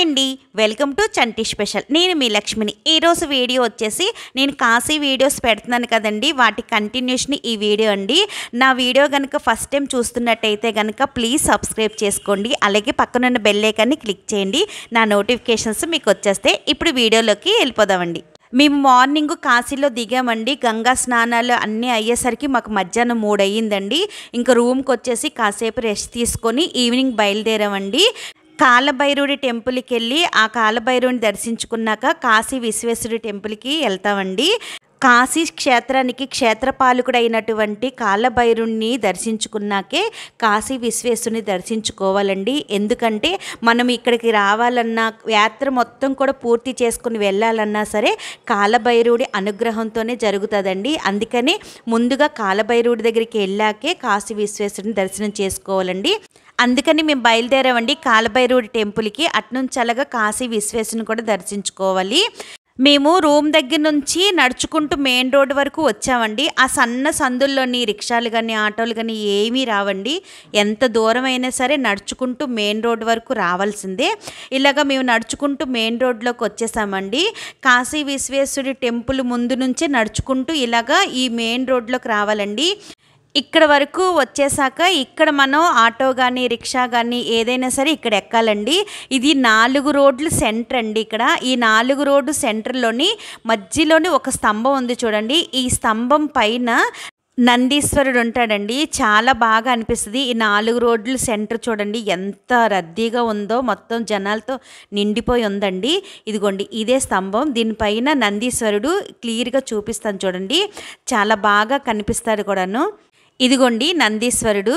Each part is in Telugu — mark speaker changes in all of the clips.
Speaker 1: హాయ్ అండి వెల్కమ్ టు చంటి స్పెషల్ నేను మీ లక్ష్మిని ఈరోజు వీడియో వచ్చేసి నేను కాశీ వీడియోస్ పెడుతున్నాను కదండి వాటి కంటిన్యూషన్ ఈ వీడియో అండి నా వీడియో కనుక ఫస్ట్ టైం చూస్తున్నట్టయితే కనుక ప్లీజ్ సబ్స్క్రైబ్ చేసుకోండి అలాగే పక్కనున్న బెల్లైకాన్ని క్లిక్ చేయండి నా నోటిఫికేషన్స్ మీకు వచ్చేస్తే ఇప్పుడు వీడియోలోకి వెళ్ళిపోదామండి మేము మార్నింగ్ కాశీలో దిగామండి గంగా స్నానాలు అన్నీ అయ్యేసరికి మాకు మధ్యాహ్నం మూడు అయ్యిందండి ఇంకా రూమ్కి వచ్చేసి కాసేపు రెస్ట్ తీసుకొని ఈవినింగ్ బయలుదేరామండి కాలభైరుడి టెంపుల్కి వెళ్ళి ఆ కాలభైరుడిని దర్శించుకున్నాక కాశీ విశ్వేశ్వరుడి టెంపుల్కి వెళ్తామండి కాశీ క్షేత్రానికి క్షేత్రపాలకుడైనటువంటి కాలభైరుణ్ణి దర్శించుకున్నాకే కాశీ విశ్వేశ్వరుని దర్శించుకోవాలండి ఎందుకంటే మనం ఇక్కడికి రావాలన్నా యాత్ర మొత్తం కూడా పూర్తి చేసుకుని వెళ్ళాలన్నా సరే కాలభైరుడి అనుగ్రహంతోనే జరుగుతుందండి అందుకని ముందుగా కాలభైరుడి దగ్గరికి వెళ్ళాకే కాశీ విశ్వేశ్వరుని దర్శనం చేసుకోవాలండి అందుకని మేము బయలుదేరామండి కాలభైరవుడి టెంపుల్కి అలాగా కాశీ విశ్వేశ్వరుని కూడా దర్శించుకోవాలి మేము రూమ్ దగ్గర నుంచి నడుచుకుంటూ మెయిన్ రోడ్ వరకు వచ్చామండి ఆ సన్న సందుల్లోని రిక్షాలు కానీ ఆటోలు కానీ ఏమీ రావండి ఎంత దూరం అయినా సరే నడుచుకుంటూ మెయిన్ రోడ్ వరకు రావాల్సిందే ఇలాగ మేము నడుచుకుంటూ మెయిన్ రోడ్లోకి వచ్చేసామండి కాశీ విశ్వేశ్వరుడి టెంపుల్ ముందు నుంచే నడుచుకుంటూ ఇలాగ ఈ మెయిన్ రోడ్లోకి రావాలండి ఇక్కడ వరకు వచ్చేసాక ఇక్కడ మనం ఆటో కానీ రిక్షా కానీ ఏదైనా సరే ఇక్కడ ఎక్కాలండి ఇది నాలుగు రోడ్లు సెంటర్ అండి ఇక్కడ ఈ నాలుగు రోడ్డు సెంటర్లోని మధ్యలోని ఒక స్తంభం ఉంది చూడండి ఈ స్తంభం పైన నందీశ్వరుడు ఉంటాడండి చాలా బాగా అనిపిస్తుంది ఈ నాలుగు రోడ్లు సెంటర్ చూడండి ఎంత రద్దీగా ఉందో మొత్తం జనాలతో నిండిపోయి ఉందండి ఇదిగోండి ఇదే స్తంభం దీనిపైన నందీశ్వరుడు క్లియర్గా చూపిస్తాను చూడండి చాలా బాగా కనిపిస్తాడు కూడాను ఇదిగోండి నందీశ్వరుడు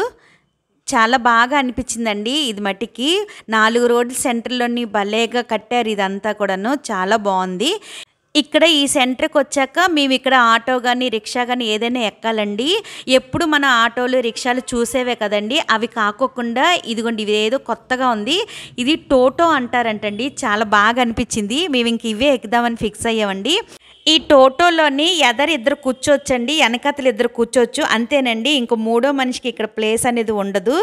Speaker 1: చాలా బాగా అనిపించిందండి ఇది మట్టికి నాలుగు రోడ్లు సెంటర్లోని భలేగా కట్టారు ఇదంతా కూడాను చాలా బాగుంది ఇక్కడ ఈ సెంటర్కి వచ్చాక మేము ఇక్కడ ఆటో కానీ రిక్షా కానీ ఏదైనా ఎక్కాలండి ఎప్పుడు మన ఆటోలు రిక్షాలు చూసేవే కదండి అవి కాకోకుండా ఇదిగోండి ఇవి ఏదో కొత్తగా ఉంది ఇది టోటో అంటారంటండి చాలా బాగా అనిపించింది మేము ఇంక ఇవే ఎక్కుదామని ఫిక్స్ అయ్యామండి ఈ టోటోలోని ఎదరిద్దరు కూర్చోవచ్చండి వెనకతలు ఇద్దరు కూర్చోవచ్చు అంతేనండి ఇంక మూడో మనిషికి ఇక్కడ ప్లేస్ అనేది ఉండదు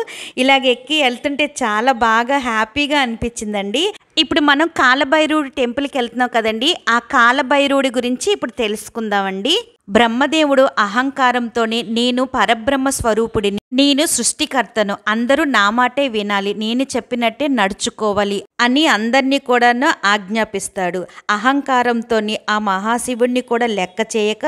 Speaker 1: ఇలాగ ఎక్కి వెళ్తుంటే చాలా బాగా హ్యాపీగా అనిపించిందండి ఇప్పుడు మనం కాలభైరవుడి టెంపుల్కి వెళ్తున్నాం కదండి ఆ కాలభైరుడి గురించి ఇప్పుడు తెలుసుకుందామండి బ్రహ్మదేవుడు అహంకారంతోనే నేను పరబ్రహ్మ స్వరూపుడిని నేను సృష్టికర్తను అందరూ నా మాటే వినాలి నేను చెప్పినట్టే నడుచుకోవాలి అని అందరినీ కూడాను ఆజ్ఞాపిస్తాడు అహంకారంతో ఆ మహాశివుణ్ణి కూడా లెక్క చేయక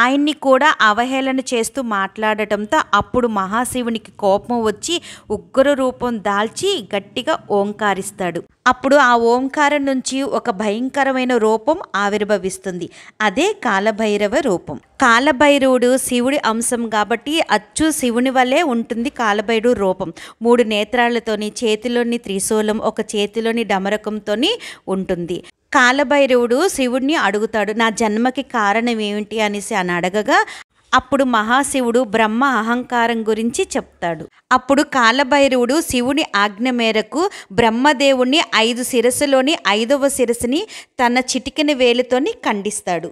Speaker 1: ఆయన్ని కూడా అవహేళన చేస్తూ మాట్లాడటంతో అప్పుడు మహాశివునికి కోపం వచ్చి ఉగ్ర రూపం దాల్చి గట్టిగా ఓంకారిస్తాడు అప్పుడు ఆ ఓంకారం నుంచి ఒక భయంకరమైన రూపం ఆవిర్భవిస్తుంది అదే కాలభైరవ రూపం కాలభైరవుడు శివుడి అంశం కాబట్టి అచ్చు శివుని వల్ల వల్లే ఉంటుంది కాలభైడు రూపం మూడు నేత్రాలతోని చేతిలోని త్రిశూలం ఒక చేతిలోని డమరకంతోని ఉంటుంది కాలభైరవుడు శివుడిని అడుగుతాడు నా జన్మకి కారణం ఏమిటి అనేసి అని అడగగా అప్పుడు మహాశివుడు బ్రహ్మ అహంకారం గురించి చెప్తాడు అప్పుడు కాలభైరవుడు శివుని ఆజ్ఞ మేరకు బ్రహ్మదేవుణ్ణి ఐదు శిరస్సులోని ఐదవ శిరస్సుని తన చిటికిన వేలుతోని ఖండిస్తాడు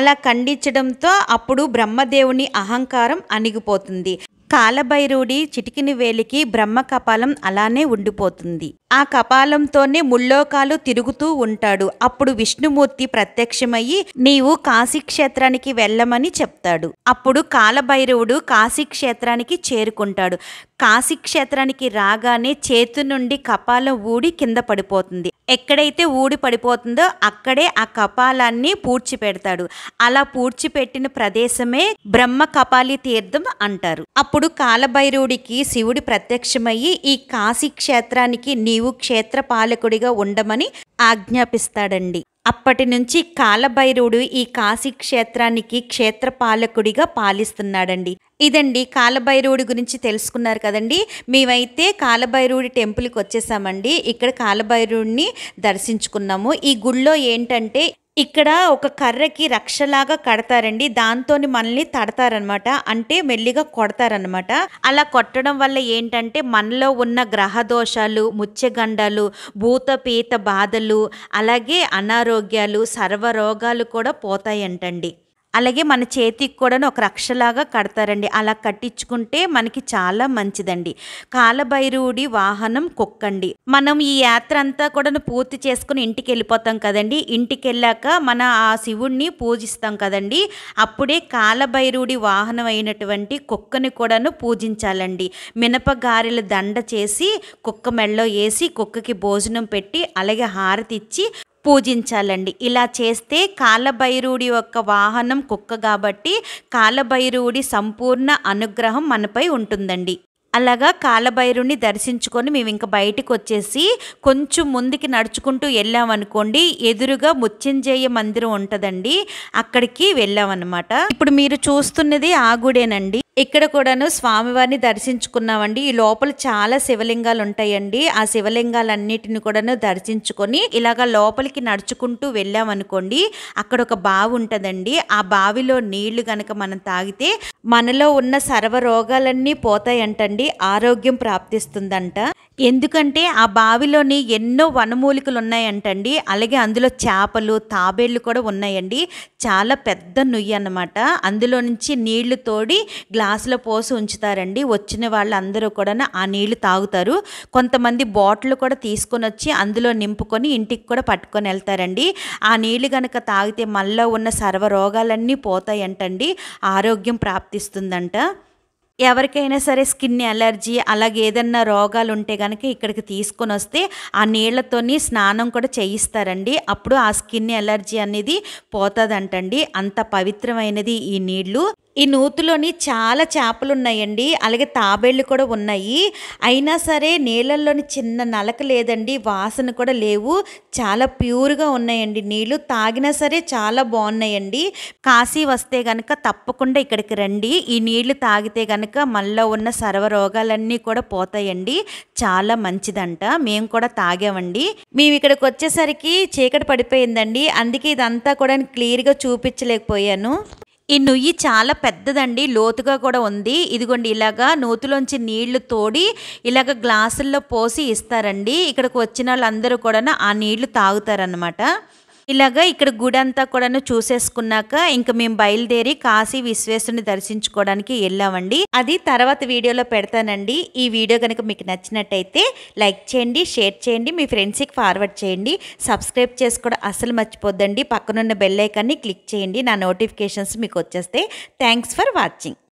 Speaker 1: అలా ఖండించడంతో అప్పుడు బ్రహ్మదేవుని అహంకారం అణిగిపోతుంది కాలభైరుడి చిటికిని వేలికి బ్రహ్మ కపాలం అలానే ఉండిపోతుంది ఆ కపాలంతోనే ముల్లోకాలు తిరుగుతూ ఉంటాడు అప్పుడు విష్ణుమూర్తి ప్రత్యక్షమయ్యి నీవు కాశీక్షేత్రానికి వెళ్ళమని చెప్తాడు అప్పుడు కాలభైరవుడు కాశీక్షేత్రానికి చేరుకుంటాడు కాశీక్షేత్రానికి రాగానే చేతి నుండి కపాలం ఊడి కింద పడిపోతుంది ఎక్కడైతే ఊడి పడిపోతుందో అక్కడే ఆ కపాలాన్ని పూడ్చి పెడతాడు అలా పూడ్చిపెట్టిన ప్రదేశమే బ్రహ్మ కపాలి తీర్థం అంటారు అప్పుడు కాలభైరవుడికి శివుడి ప్రత్యక్షమయ్యి ఈ కాశీ క్షేత్రానికి నీవు క్షేత్ర పాలకుడిగా ఉండమని ఆజ్ఞాపిస్తాడండి అప్పటి నుంచి కాలభైరవుడు ఈ కాశీ క్షేత్రానికి క్షేత్రపాలకుడిగా పాలిస్తున్నాడండి ఇదండి కాలభైరవుడి గురించి తెలుసుకున్నారు కదండి మేమైతే కాలభైరవుడి టెంపుల్కి వచ్చేసామండి ఇక్కడ కాలభైరవుడిని దర్శించుకున్నాము ఈ గుళ్ళో ఏంటంటే ఇక్కడ ఒక కర్రకి రక్షలాగా కడతారండి దాంతో మనల్ని తడతారనమాట అంటే మెల్లిగా కొడతారనమాట అలా కొట్టడం వల్ల ఏంటంటే మనలో ఉన్న గ్రహ దోషాలు ముచ్చగండాలు భూతపీత బాధలు అలాగే అనారోగ్యాలు సర్వ రోగాలు కూడా పోతాయంటండి అలాగే మన చేతికి కూడాను ఒక రక్షలాగా కడతారండి అలా కట్టించుకుంటే మనకి చాలా మంచిదండి కాలభైరువుడి వాహనం కుక్కండి మనం ఈ యాత్ర అంతా కూడా పూర్తి చేసుకుని ఇంటికి వెళ్ళిపోతాం కదండి ఇంటికి వెళ్ళాక మన ఆ శివుణ్ణి పూజిస్తాం కదండి అప్పుడే కాలభైరువుడి వాహనం అయినటువంటి కుక్కని కూడాను పూజించాలండి మినపగారెల దండ చేసి కుక్క మెళ్ళో వేసి కుక్కకి భోజనం పెట్టి అలాగే హారతి ఇచ్చి పూజించాలండి ఇలా చేస్తే కాలభైరువుడి యొక్క వాహనం కుక్క కాబట్టి కాలభైరువుడి సంపూర్ణ అనుగ్రహం మనపై ఉంటుందండి అలాగా కాలభైరుని దర్శించుకొని మేము ఇంకా బయటకు వచ్చేసి కొంచెం ముందుకి నడుచుకుంటూ వెళ్ళామనుకోండి ఎదురుగా ముత్యంజయ మందిరం ఉంటుందండి అక్కడికి వెళ్ళామన్నమాట ఇప్పుడు మీరు చూస్తున్నది ఆ గుడేనండి ఇక్కడ కూడాను స్వామివారిని దర్శించుకున్నామండి ఈ లోపల చాలా శివలింగాలు ఉంటాయండి ఆ శివలింగాలన్నిటిని కూడాను దర్శించుకొని ఇలాగ లోపలికి నడుచుకుంటూ వెళ్ళామనుకోండి అక్కడ ఒక బావి ఉంటుందండి ఆ బావిలో నీళ్లు గనక మనం తాగితే మనలో ఉన్న సర్వ రోగాలన్నీ పోతాయంటండి ఆరోగ్యం ప్రాప్తిస్తుందంట ఎందుకంటే ఆ బావిలోని ఎన్నో వనమూలికలు ఉన్నాయంటండి అలాగే అందులో చేపలు తాబేళ్ళు కూడా ఉన్నాయండి చాలా పెద్ద నుయ్యి అన్నమాట అందులో నుంచి నీళ్లు తోడి గ్లాసులో పోసి ఉంచుతారండి వచ్చిన వాళ్ళందరూ కూడా ఆ నీళ్లు తాగుతారు కొంతమంది బాటిల్ కూడా తీసుకొని వచ్చి అందులో నింపుకొని ఇంటికి కూడా పట్టుకొని వెళ్తారండి ఆ నీళ్లు కనుక తాగితే మళ్ళీ ఉన్న సర్వ రోగాలన్నీ పోతాయంటండి ఆరోగ్యం ప్రాప్తిస్తుందంట ఎవరికైనా సరే స్కిన్ ఎలర్జీ అలాగే ఏదన్నా రోగాలు ఉంటే కనుక ఇక్కడికి తీసుకొని వస్తే ఆ నీళ్లతోని స్నానం కూడా చేయిస్తారండి అప్పుడు ఆ స్కిన్ ఎలర్జీ అనేది పోతుందంటండి అంత పవిత్రమైనది ఈ నీళ్లు ఈ నూతులోని చాలా చేపలు ఉన్నాయండి అలాగే తాబేళ్ళు కూడా ఉన్నాయి అయినా సరే నీళ్ళల్లోని చిన్న నలక లేదండి వాసన కూడా లేవు చాలా ప్యూర్గా ఉన్నాయండి నీళ్ళు తాగినా సరే చాలా బాగున్నాయండి కాశీ వస్తే కనుక తప్పకుండా ఇక్కడికి రండి ఈ నీళ్లు తాగితే కనుక మళ్ళీ ఉన్న సర్వ రోగాలన్నీ కూడా పోతాయండి చాలా మంచిదంట మేము కూడా తాగామండి మేము ఇక్కడికి వచ్చేసరికి చీకటి పడిపోయిందండి అందుకే ఇదంతా కూడా క్లియర్గా చూపించలేకపోయాను ఈ నుయ్యి చాలా పెద్దదండి లోతుగా కూడా ఉంది ఇదిగోండి ఇలాగా నూతులోంచి నీళ్లు తోడి ఇలాగ గ్లాసుల్లో పోసి ఇస్తారండి ఇక్కడికి వచ్చిన వాళ్ళందరూ కూడా ఆ నీళ్లు తాగుతారనమాట ఇలాగా ఇక్కడ గుడి అంతా కూడాను చూసేసుకున్నాక ఇంకా మేము బయలుదేరి కాశీ విశ్వేశ్వరుని దర్శించుకోవడానికి వెళ్ళామండి అది తర్వాత వీడియోలో పెడతానండి ఈ వీడియో కనుక మీకు నచ్చినట్టయితే లైక్ చేయండి షేర్ చేయండి మీ ఫ్రెండ్స్కి ఫార్వర్డ్ చేయండి సబ్స్క్రైబ్ చేసి కూడా అసలు మర్చిపోద్దండి పక్కనున్న బెల్లైకాన్ని క్లిక్ చేయండి నా నోటిఫికేషన్స్ మీకు వచ్చేస్తే థ్యాంక్స్ ఫర్ వాచింగ్